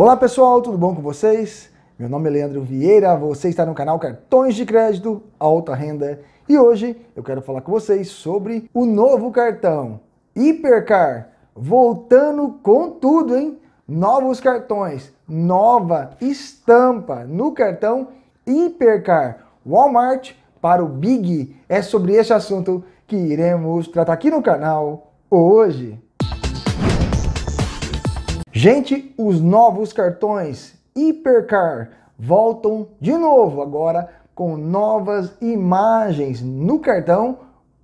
Olá pessoal, tudo bom com vocês? Meu nome é Leandro Vieira, você está no canal Cartões de Crédito Alta Renda e hoje eu quero falar com vocês sobre o novo cartão Hipercar, voltando com tudo, hein? Novos cartões, nova estampa no cartão Hipercar Walmart para o Big. É sobre este assunto que iremos tratar aqui no canal hoje. Gente, os novos cartões Hipercar voltam de novo agora com novas imagens no cartão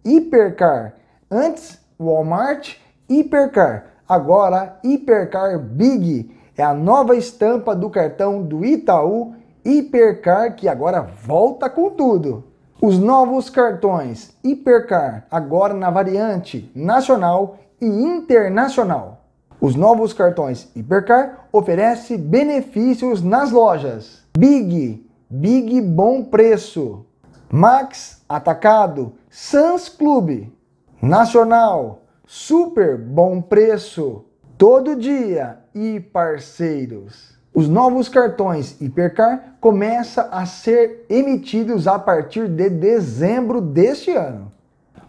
Hipercar. Antes Walmart Hipercar, agora Hipercar Big. É a nova estampa do cartão do Itaú Hipercar que agora volta com tudo. Os novos cartões Hipercar agora na variante nacional e internacional. Os novos cartões Hipercar oferecem benefícios nas lojas Big, Big Bom Preço, Max Atacado, Sans Clube, Nacional, Super Bom Preço, Todo Dia e Parceiros. Os novos cartões Hipercar começam a ser emitidos a partir de dezembro deste ano.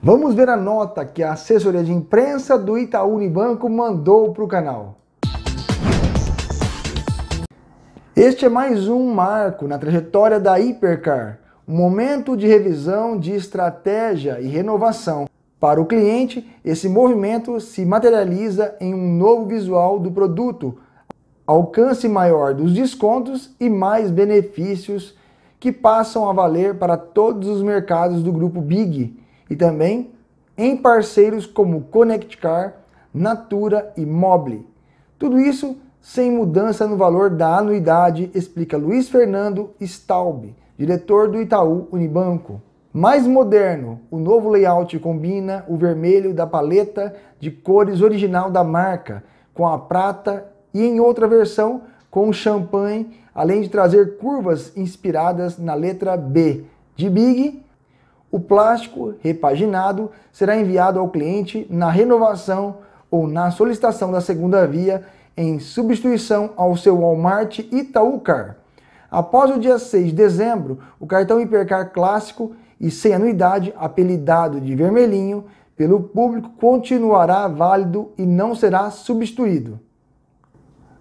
Vamos ver a nota que a assessoria de imprensa do Itaú Unibanco mandou para o canal. Este é mais um marco na trajetória da Hipercar, um momento de revisão de estratégia e renovação. Para o cliente, esse movimento se materializa em um novo visual do produto, alcance maior dos descontos e mais benefícios que passam a valer para todos os mercados do grupo Big e também em parceiros como Connectcar, Natura e Mobile. Tudo isso sem mudança no valor da anuidade, explica Luiz Fernando Staub, diretor do Itaú Unibanco. Mais moderno, o novo layout combina o vermelho da paleta de cores original da marca com a prata e em outra versão com o champanhe, além de trazer curvas inspiradas na letra B de Big o plástico repaginado será enviado ao cliente na renovação ou na solicitação da segunda via em substituição ao seu Walmart Itaú Car. Após o dia 6 de dezembro, o cartão Hipercar clássico e sem anuidade, apelidado de vermelhinho, pelo público continuará válido e não será substituído.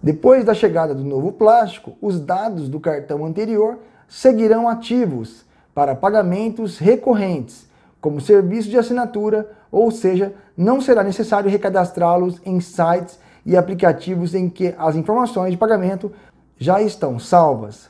Depois da chegada do novo plástico, os dados do cartão anterior seguirão ativos, para pagamentos recorrentes, como serviço de assinatura, ou seja, não será necessário recadastrá-los em sites e aplicativos em que as informações de pagamento já estão salvas.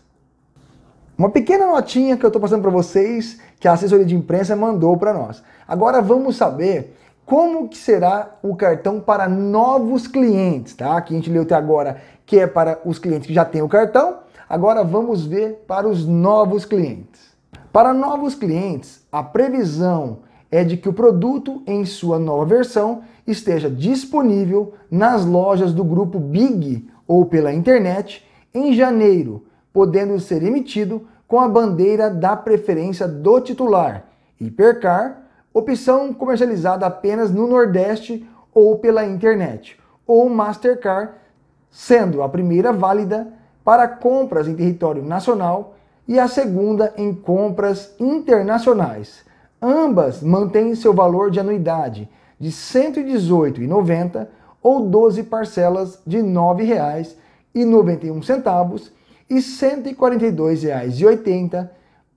Uma pequena notinha que eu estou passando para vocês, que a assessoria de imprensa mandou para nós. Agora vamos saber como que será o cartão para novos clientes, tá? Que a gente leu até agora que é para os clientes que já têm o cartão. Agora vamos ver para os novos clientes. Para novos clientes, a previsão é de que o produto, em sua nova versão, esteja disponível nas lojas do grupo Big ou pela internet em janeiro, podendo ser emitido com a bandeira da preferência do titular, Hipercar, opção comercializada apenas no Nordeste ou pela internet, ou Mastercard, sendo a primeira válida para compras em território nacional e a segunda em compras internacionais. Ambas mantêm seu valor de anuidade de R$ 118,90 ou 12 parcelas de R$ 9,91 e R$ 142,80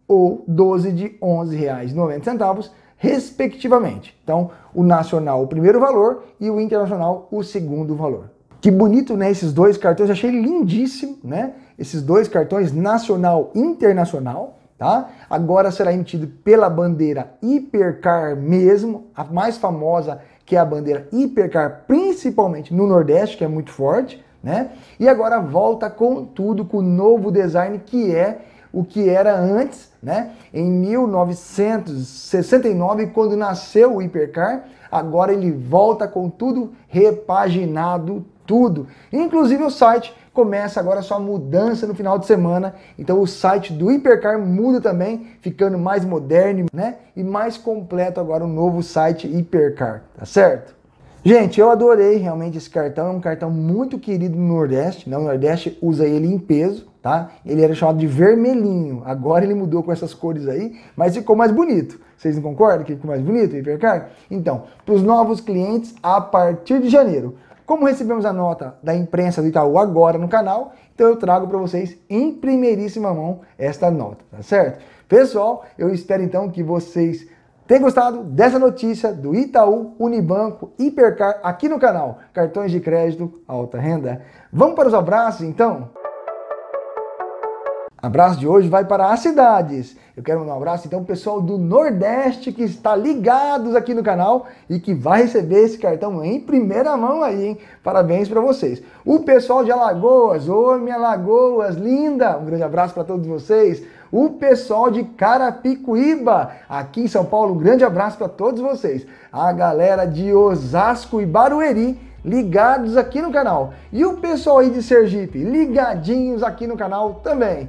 ou 12 de R$ 11,90, respectivamente. Então, o nacional o primeiro valor e o internacional o segundo valor. Que bonito, né? Esses dois cartões, achei lindíssimo, né? esses dois cartões, nacional e internacional, tá? Agora será emitido pela bandeira Hipercar mesmo, a mais famosa que é a bandeira Hipercar, principalmente no Nordeste, que é muito forte, né? E agora volta com tudo com o novo design que é o que era antes, né? Em 1969, quando nasceu o Hipercar, agora ele volta com tudo repaginado, tudo. Inclusive o site começa agora sua mudança no final de semana. Então o site do Hipercar muda também, ficando mais moderno, né? E mais completo agora o novo site Hipercar, tá certo? Gente, eu adorei realmente esse cartão, é um cartão muito querido no Nordeste, né? o Nordeste usa ele em peso, tá? Ele era chamado de vermelhinho, agora ele mudou com essas cores aí, mas ficou mais bonito. Vocês não concordam que ficou mais bonito o Hipercar? Então, para os novos clientes, a partir de janeiro, como recebemos a nota da imprensa do Itaú agora no canal, então eu trago para vocês em primeiríssima mão esta nota, tá certo? Pessoal, eu espero então que vocês tenham gostado dessa notícia do Itaú, Unibanco, Hipercar aqui no canal Cartões de Crédito Alta Renda. Vamos para os abraços então? Abraço de hoje vai para as cidades. Eu quero mandar um abraço então pessoal do Nordeste que está ligados aqui no canal e que vai receber esse cartão em primeira mão aí, hein? Parabéns para vocês. O pessoal de Alagoas, ô minha Alagoas linda, um grande abraço para todos vocês. O pessoal de Carapicuíba, aqui em São Paulo, um grande abraço para todos vocês. A galera de Osasco e Barueri ligados aqui no canal. E o pessoal aí de Sergipe, ligadinhos aqui no canal também.